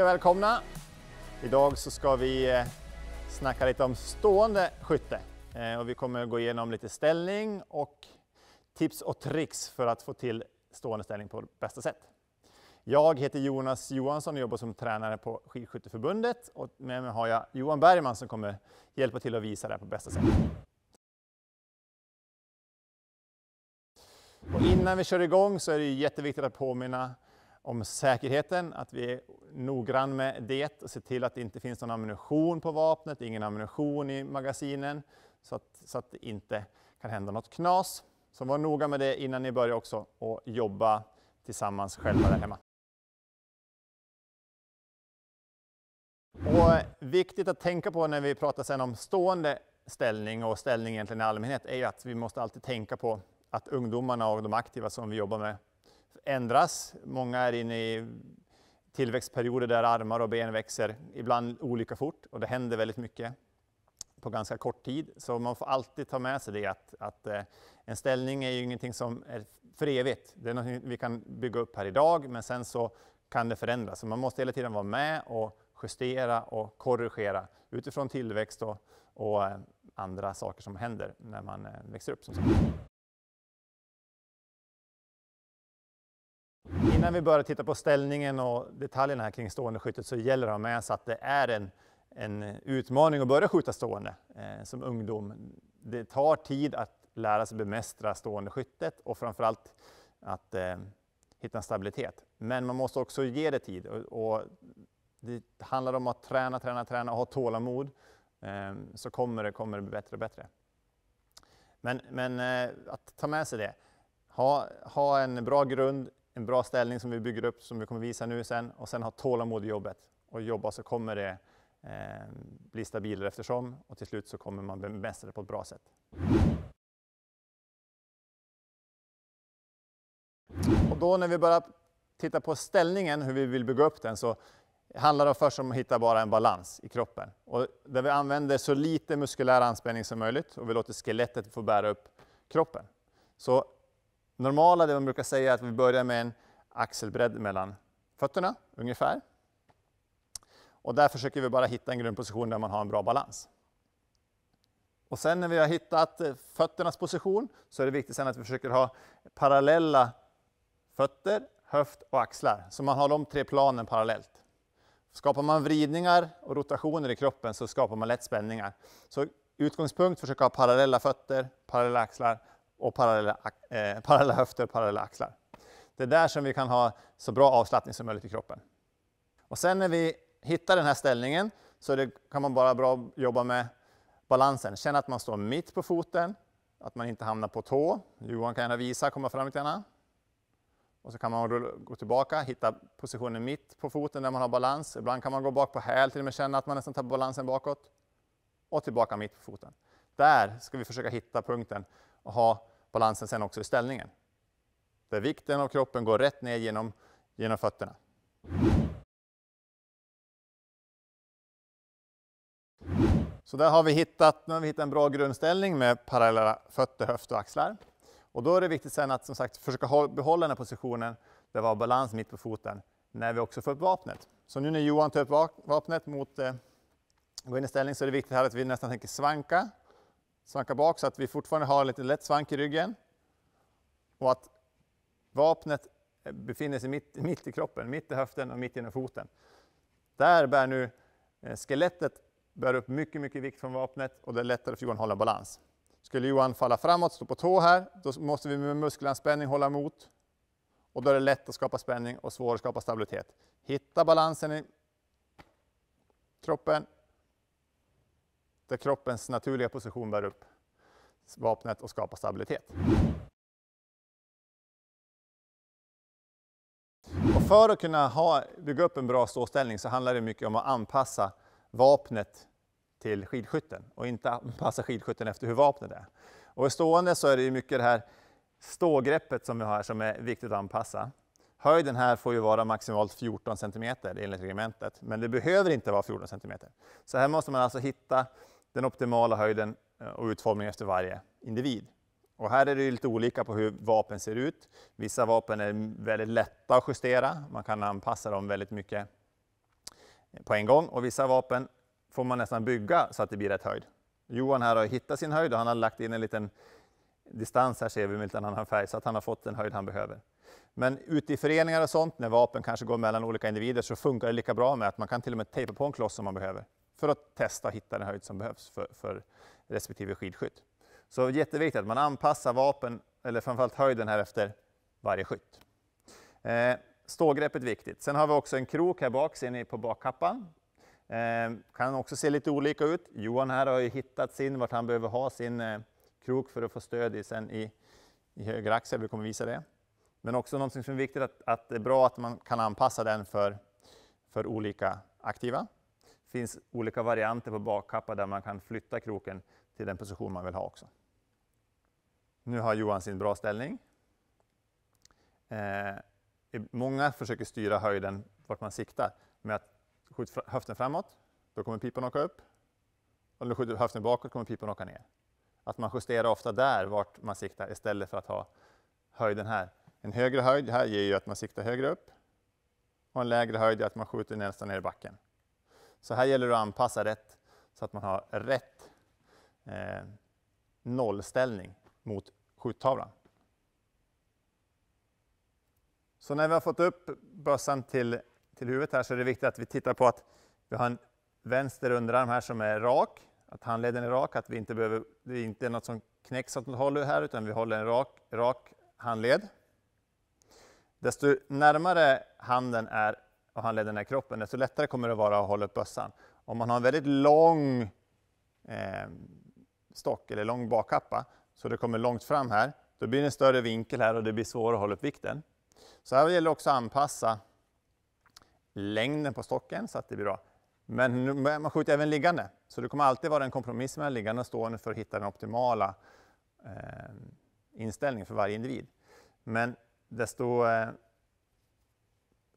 Hej och välkomna! Idag så ska vi eh, snacka lite om stående skytte. Eh, och vi kommer gå igenom lite ställning och tips och tricks för att få till stående ställning på bästa sätt. Jag heter Jonas Johansson och jobbar som tränare på Skidskytteförbundet och med mig har jag Johan Bergman som kommer hjälpa till att visa det här på bästa sätt. Och innan vi kör igång så är det jätteviktigt att påminna om säkerheten, att vi är noggrann med det och ser till att det inte finns någon ammunition på vapnet, ingen ammunition i magasinen så att, så att det inte kan hända något knas. Så var noga med det innan ni börjar också och jobba tillsammans själva där hemma. Och viktigt att tänka på när vi pratar sen om stående ställning och ställning egentligen i allmänhet är ju att vi måste alltid tänka på att ungdomarna och de aktiva som vi jobbar med ändras. Många är inne i tillväxtperioder där armar och ben växer, ibland olika fort och det händer väldigt mycket på ganska kort tid. Så man får alltid ta med sig det att, att eh, en ställning är ju ingenting som är för evigt. Det är något vi kan bygga upp här idag, men sen så kan det förändras. Så man måste hela tiden vara med och justera och korrigera utifrån tillväxt och, och eh, andra saker som händer när man eh, växer upp. Innan vi börjar titta på ställningen och detaljerna här kring stående skyttet så gäller det att ha med sig att det är en, en utmaning att börja skjuta stående eh, som ungdom. Det tar tid att lära sig bemästra stående skyttet och framförallt att eh, hitta en stabilitet. Men man måste också ge det tid och, och det handlar om att träna, träna, träna och ha tålamod eh, så kommer det, kommer det bli bättre och bättre. Men, men eh, att ta med sig det. Ha, ha en bra grund, en bra ställning som vi bygger upp, som vi kommer visa nu sen, och sen ha tålamod i jobbet och jobba så kommer det eh, bli stabilare eftersom och till slut så kommer man bemästra det på ett bra sätt. Och då när vi börjar titta på ställningen, hur vi vill bygga upp den, så handlar det först om att hitta bara en balans i kroppen. Och där vi använder så lite muskulär anspänning som möjligt och vi låter skelettet få bära upp kroppen. Så normala, det man brukar säga, är att vi börjar med en axelbredd mellan fötterna ungefär. Och där försöker vi bara hitta en grundposition där man har en bra balans. Och sen när vi har hittat eh, fötternas position så är det viktigt sen att vi försöker ha parallella fötter, höft och axlar. Så man har de tre planen parallellt. Skapar man vridningar och rotationer i kroppen så skapar man lätt spänningar. Så utgångspunkt, försöka ha parallella fötter, parallella axlar, och parallella, eh, parallella höfter och parallella axlar. Det är där som vi kan ha så bra avslappning som möjligt i kroppen. Och sen när vi hittar den här ställningen så det, kan man bara bra jobba med balansen. Känn att man står mitt på foten, att man inte hamnar på tå. Johan kan gärna visa, komma fram lite grann. Och så kan man gå tillbaka, hitta positionen mitt på foten där man har balans. Ibland kan man gå bak på häl till och med känna att man nästan tappar balansen bakåt. Och tillbaka mitt på foten. Där ska vi försöka hitta punkten och ha balansen sen också i ställningen. Där vikten av kroppen går rätt ner genom, genom fötterna. Så där har vi hittat, nu har vi hittat en bra grundställning med parallella fötter, höft och axlar. Och då är det viktigt sen att som sagt försöka behålla den här positionen där vi har balans mitt på foten när vi också får upp vapnet. Så nu när Johan tar upp vapnet mot eh, gå in i ställning så är det viktigt här att vi nästan tänker svanka svanka bak så att vi fortfarande har lite lätt svank i ryggen. Och att vapnet befinner sig mitt, mitt i kroppen, mitt i höften och mitt genom foten. Där bär nu eh, skelettet bär upp mycket, mycket vikt från vapnet och det är lättare för Johan att hålla balans. Skulle Johan falla framåt, stå på tå här, då måste vi med muskelanspänning hålla emot. Och då är det lätt att skapa spänning och svårt att skapa stabilitet. Hitta balansen i kroppen där kroppens naturliga position bär upp vapnet och skapar stabilitet. Och för att kunna ha, bygga upp en bra ståställning så handlar det mycket om att anpassa vapnet till skidskytten och inte anpassa skidskytten efter hur vapnet är. Och i stående så är det mycket det här stågreppet som vi har som är viktigt att anpassa. Höjden här får ju vara maximalt 14 cm enligt reglementet, men det behöver inte vara 14 cm. Så här måste man alltså hitta den optimala höjden eh, och utformningen efter varje individ. Och här är det lite olika på hur vapen ser ut. Vissa vapen är väldigt lätta att justera, man kan anpassa dem väldigt mycket eh, på en gång och vissa vapen får man nästan bygga så att det blir rätt höjd. Johan här har hittat sin höjd och han har lagt in en liten distans här ser vi med en annan färg så att han har fått den höjd han behöver. Men ute i föreningar och sånt, när vapen kanske går mellan olika individer, så funkar det lika bra med att man kan till och med tejpa på en kloss om man behöver för att testa och hitta den höjd som behövs för, för respektive skidskytt. Så jätteviktigt att man anpassar vapen, eller framförallt höjden här efter varje skytt. Eh, stågreppet är viktigt. Sen har vi också en krok här bak, ser ni på bakkappan. Eh, kan också se lite olika ut. Johan här har ju hittat sin, vart han behöver ha sin eh, krok för att få stöd i, sen i, i höger axel, vi kommer visa det. Men också något som är viktigt, att, att det är bra att man kan anpassa den för, för olika aktiva. Det finns olika varianter på bakkappa där man kan flytta kroken till den position man vill ha också. Nu har Johan sin bra ställning. Eh, många försöker styra höjden vart man siktar med att skjuta höften framåt, då kommer pipan åka upp. Om du skjuter höften bakåt kommer pipan åka ner. Att man justerar ofta där vart man siktar istället för att ha höjden här. En högre höjd här ger ju att man siktar högre upp och en lägre höjd är att man skjuter nästan ner i backen. Så här gäller det att anpassa rätt så att man har rätt eh, nollställning mot skjuttavlan. Så när vi har fått upp bössan till, till huvudet här så är det viktigt att vi tittar på att vi har en vänster underarm här som är rak, att handleden är rak, att vi inte behöver, det är inte något som knäcks åt något håll här utan vi håller en rak, rak handled. Desto närmare handen är och handleden är kroppen, desto lättare kommer det vara att hålla upp bössan. Om man har en väldigt lång eh, stock eller lång bakkappa, så det kommer långt fram här, då blir det en större vinkel här och det blir svårare att hålla upp vikten. Så här gäller det också att anpassa längden på stocken så att det blir bra. Men man skjuter även liggande, så det kommer alltid vara en kompromiss mellan liggande och stående för att hitta den optimala eh, inställningen för varje individ. Men desto eh,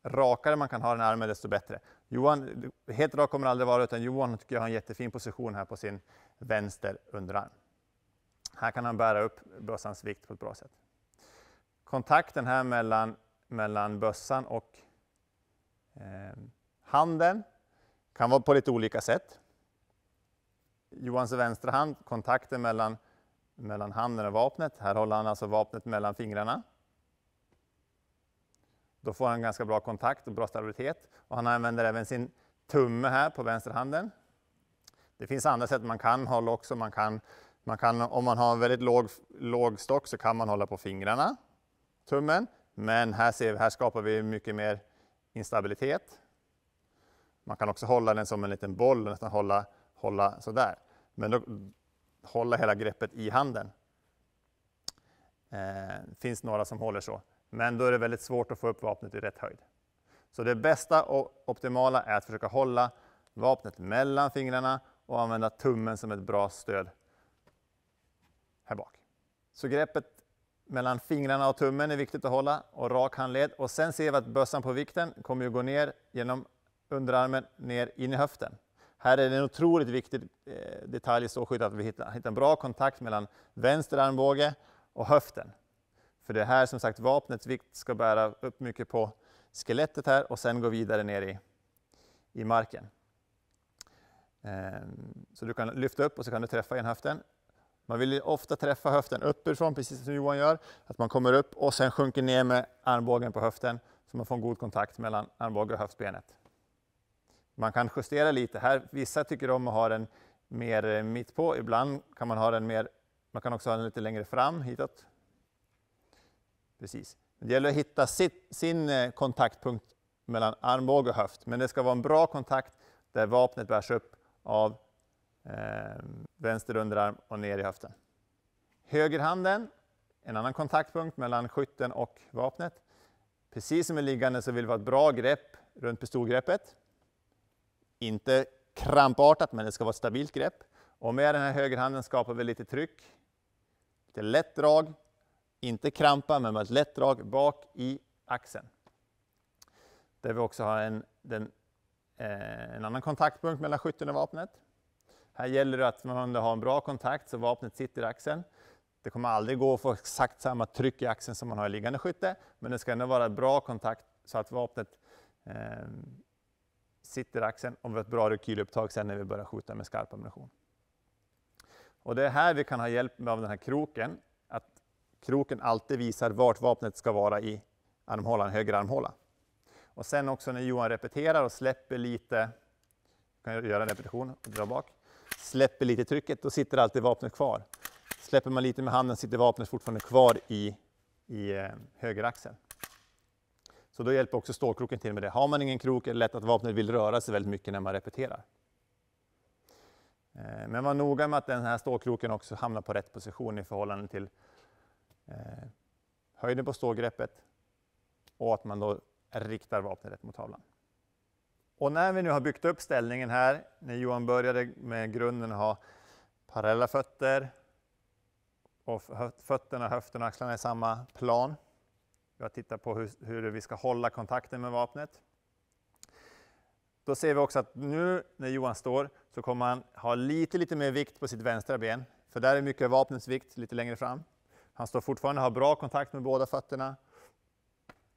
rakare man kan ha den armen desto bättre. Johan, helt rak kommer det aldrig vara utan Johan tycker jag har en jättefin position här på sin vänster underarm. Här kan han bära upp bössans vikt på ett bra sätt. Kontakten här mellan, mellan bössan och eh, handen kan vara på lite olika sätt. Johans vänstra hand, kontakten mellan, mellan handen och vapnet. Här håller han alltså vapnet mellan fingrarna. Då får han ganska bra kontakt och bra stabilitet. Och han använder även sin tumme här på vänsterhanden. Det finns andra sätt man kan hålla också. Man kan, man kan, om man har en väldigt låg, låg stock så kan man hålla på fingrarna, tummen. Men här, ser vi, här skapar vi mycket mer instabilitet. Man kan också hålla den som en liten boll, nästan hålla, hålla sådär. Men då, hålla hela greppet i handen. Det eh, finns några som håller så. Men då är det väldigt svårt att få upp vapnet i rätt höjd. Så det bästa och optimala är att försöka hålla vapnet mellan fingrarna och använda tummen som ett bra stöd här bak. Så greppet mellan fingrarna och tummen är viktigt att hålla och rak handled. Och sen ser vi att bössan på vikten kommer att gå ner genom underarmen ner in i höften. Här är det en otroligt viktig eh, detalj i ståskydd att vi hittar en bra kontakt mellan vänster armbåge och höften. För det här som sagt vapnets vikt ska bära upp mycket på skelettet här och sen gå vidare ner i, i marken. Ehm, så du kan lyfta upp och så kan du träffa en höften. Man vill ofta träffa höften uppifrån, precis som Johan gör. Att man kommer upp och sen sjunker ner med armbågen på höften så man får en god kontakt mellan armbåge och höftbenet. Man kan justera lite här. Vissa tycker om att ha den mer eh, mitt på. Ibland kan man ha den mer, man kan också ha den lite längre fram hitåt Precis. Det gäller att hitta sitt, sin eh, kontaktpunkt mellan armbåge och höft, men det ska vara en bra kontakt där vapnet bärs upp av eh, vänster underarm och ner i höften. Högerhanden, en annan kontaktpunkt mellan skytten och vapnet. Precis som i liggande så vill vi ha ett bra grepp runt pistolgreppet. Inte krampartat, men det ska vara ett stabilt grepp. Och med den här högerhanden skapar vi lite tryck, lite lätt drag inte krampa, men med ett lätt drag bak i axeln. Där vi också har en, den, eh, en annan kontaktpunkt mellan skytten och vapnet. Här gäller det att man har en bra kontakt så vapnet sitter i axeln. Det kommer aldrig gå att få exakt samma tryck i axeln som man har i liggande skytte, men det ska ändå vara bra kontakt så att vapnet eh, sitter i axeln och vi har ett bra rekylupptag sen när vi börjar skjuta med skarp ammunition. Och det är här vi kan ha hjälp av den här kroken kroken alltid visar vart vapnet ska vara i armhålan, höger armhåla. Och sen också när Johan repeterar och släpper lite, kan jag göra en repetition och dra bak, släpper lite trycket, då sitter alltid vapnet kvar. Släpper man lite med handen sitter vapnet fortfarande kvar i, i eh, höger axel. Så då hjälper också stålkroken till med det. Har man ingen krok är det lätt att vapnet vill röra sig väldigt mycket när man repeterar. Eh, men var noga med att den här stålkroken också hamnar på rätt position i förhållande till eh, höjden på stålgreppet och att man då riktar vapnet rätt mot tavlan. Och när vi nu har byggt upp ställningen här, när Johan började med grunden att ha parallella fötter och fötterna, höfterna och axlarna i samma plan. Vi har tittat på hur, hur vi ska hålla kontakten med vapnet. Då ser vi också att nu när Johan står så kommer han ha lite, lite mer vikt på sitt vänstra ben. För där är mycket vapnets vikt lite längre fram. Han står fortfarande har bra kontakt med båda fötterna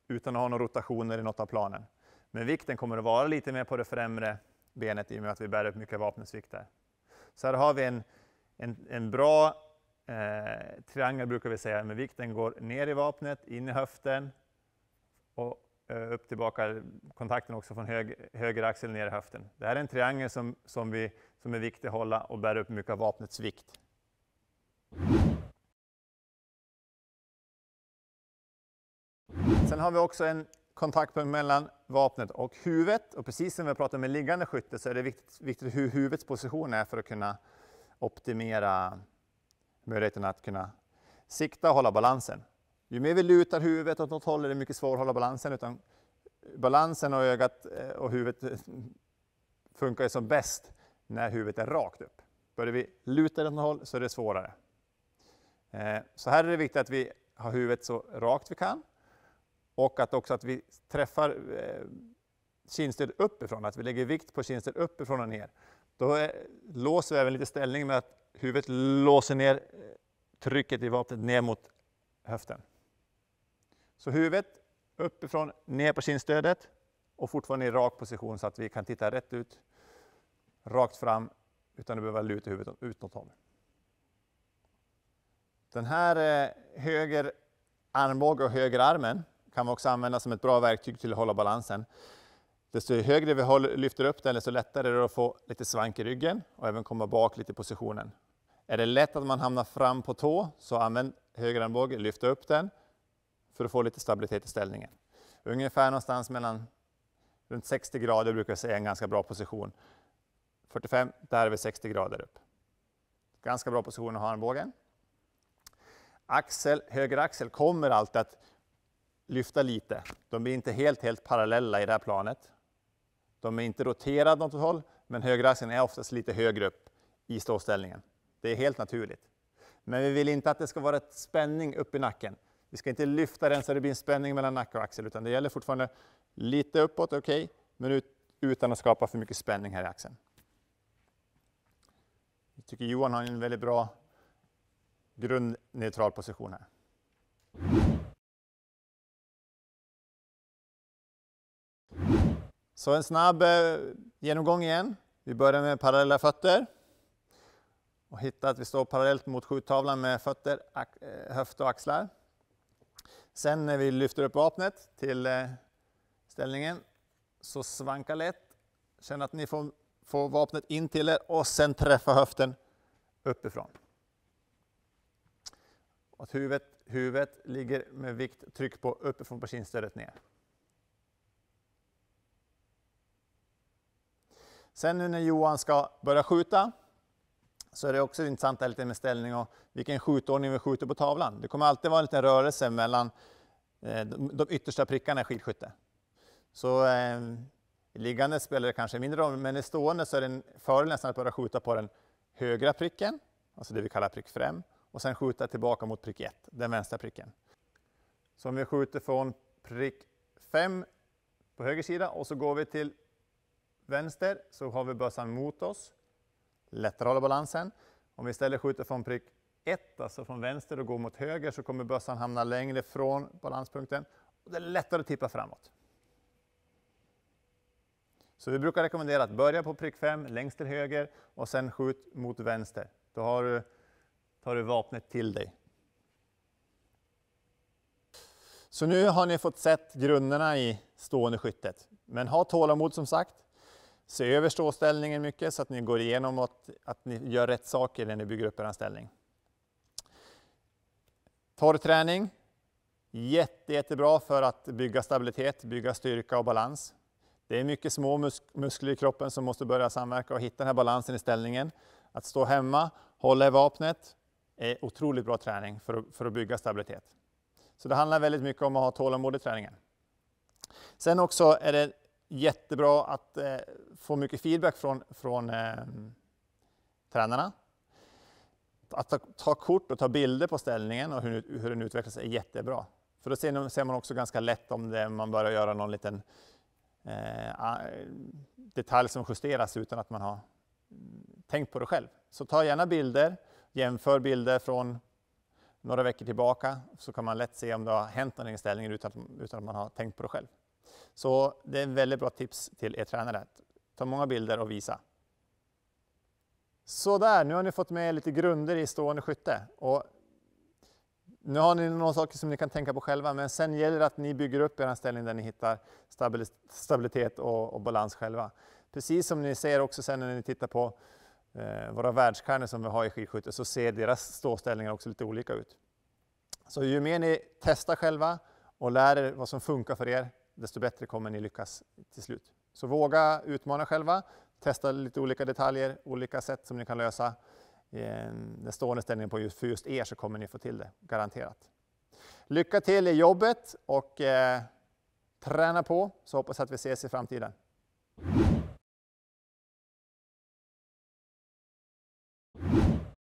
utan att ha några rotationer i något av planen. Men vikten kommer att vara lite mer på det främre benet i och med att vi bär upp mycket vapnets vikt där. Så här har vi en, en, en bra eh, triangel brukar vi säga, men vikten går ner i vapnet, in i höften och eh, upp tillbaka, kontakten också från hög, höger axel ner i höften. Det här är en triangel som, som, vi, som är viktig att hålla och bär upp mycket av vapnets vikt. Sen har vi också en kontaktpunkt mellan vapnet och huvudet. Och precis som vi pratat med liggande skytte så är det viktigt, viktigt hur huvudets position är för att kunna optimera möjligheten att kunna sikta och hålla balansen. Ju mer vi lutar huvudet åt något håll är det mycket svårare att hålla balansen. Utan balansen och ögat eh, och huvudet eh, funkar ju som bäst när huvudet är rakt upp. Börjar vi luta åt något håll så är det svårare. Eh, så här är det viktigt att vi har huvudet så rakt vi kan och att också att vi träffar eh, kinstöd uppifrån, att vi lägger vikt på kinstöd uppifrån och ner. Då är, eh, låser vi även lite ställning med att huvudet låser ner eh, trycket i vapnet ner mot höften. Så huvudet uppifrån, ner på kinstödet och fortfarande i rak position så att vi kan titta rätt ut, rakt fram utan att behöva luta huvudet ut något håll. Den här eh, höger armbåge och höger armen kan vi också använda som ett bra verktyg till att hålla balansen. Desto högre vi lyfter upp den, desto lättare är det att få lite svank i ryggen och även komma bak lite i positionen. Är det lätt att man hamnar fram på tå, så använd höger armbåge, lyft upp den för att få lite stabilitet i ställningen. Ungefär någonstans mellan runt 60 grader brukar jag säga är en ganska bra position. 45, där är vi 60 grader upp. Ganska bra position att ha armbågen. Axel, höger axel kommer alltid att lyfta lite. De blir inte helt, helt parallella i det här planet. De är inte roterade åt något håll, men högraxeln är oftast lite högre upp i ståställningen. Det är helt naturligt. Men vi vill inte att det ska vara ett spänning upp i nacken. Vi ska inte lyfta den så det blir en spänning mellan nacke och axel, utan det gäller fortfarande lite uppåt, okej, okay, men utan att skapa för mycket spänning här i axeln. Jag tycker Johan har en väldigt bra grundneutral position här. Så en snabb eh, genomgång igen. Vi börjar med parallella fötter. Och hitta att vi står parallellt mot skjuttavlan med fötter, eh, höft och axlar. Sen när vi lyfter upp vapnet till eh, ställningen så svanka lätt. Känn att ni får, får vapnet in till er och sen träffa höften uppifrån. Att huvudet, huvudet ligger med vikt tryck på uppifrån på kindstödet ner. Sen nu när Johan ska börja skjuta så är det också intressant lite med ställning och vilken skjutordning vi skjuter på tavlan. Det kommer alltid vara en liten rörelse mellan eh, de yttersta prickarna i skidskytte. Så eh, liggande spelar det kanske mindre roll, men i stående så är det en fördel nästan att börja skjuta på den högra pricken, alltså det vi kallar prick främ, och sen skjuta tillbaka mot prick 1, den vänstra pricken. Så om vi skjuter från prick 5 på höger sida och så går vi till vänster så har vi bössan mot oss. Lättare att hålla balansen. Om vi istället skjuter från prick 1, alltså från vänster och går mot höger så kommer bössan hamna längre från balanspunkten. Och det är lättare att tippa framåt. Så vi brukar rekommendera att börja på prick 5, längst till höger och sen skjut mot vänster. Då har du, tar du vapnet till dig. Så nu har ni fått sett grunderna i stående skyttet. Men ha tålamod som sagt se över ståställningen mycket så att ni går igenom att, att ni gör rätt saker när ni bygger upp er ställning. Torrträning, jätte, jättebra för att bygga stabilitet, bygga styrka och balans. Det är mycket små musk muskler i kroppen som måste börja samverka och hitta den här balansen i ställningen. Att stå hemma, hålla i vapnet är otroligt bra träning för för att bygga stabilitet. Så det handlar väldigt mycket om att ha tålamod i träningen. Sen också är det jättebra att eh, få mycket feedback från, från eh, tränarna. Att ta, ta, kort och ta bilder på ställningen och hur, hur den utvecklas är jättebra. För då ser, ser man också ganska lätt om det, man börjar göra någon liten eh, detalj som justeras utan att man har tänkt på det själv. Så ta gärna bilder, jämför bilder från några veckor tillbaka så kan man lätt se om det har hänt någonting i ställningen utan, utan att man har tänkt på det själv. Så det är ett väldigt bra tips till er tränare. Ta många bilder och visa. Så där, nu har ni fått med lite grunder i stående skytte. Och nu har ni några saker som ni kan tänka på själva, men sen gäller det att ni bygger upp er ställning där ni hittar stabilitet och, och, balans själva. Precis som ni ser också sen när ni tittar på eh, våra världsstjärnor som vi har i skidskytte så ser deras ståställningar också lite olika ut. Så ju mer ni testar själva och lär er vad som funkar för er, desto bättre kommer ni lyckas till slut. Så våga utmana själva, testa lite olika detaljer, olika sätt som ni kan lösa eh, den stående ställningen på just, för just er så kommer ni få till det, garanterat. Lycka till i jobbet och eh, träna på så hoppas jag att vi ses i framtiden.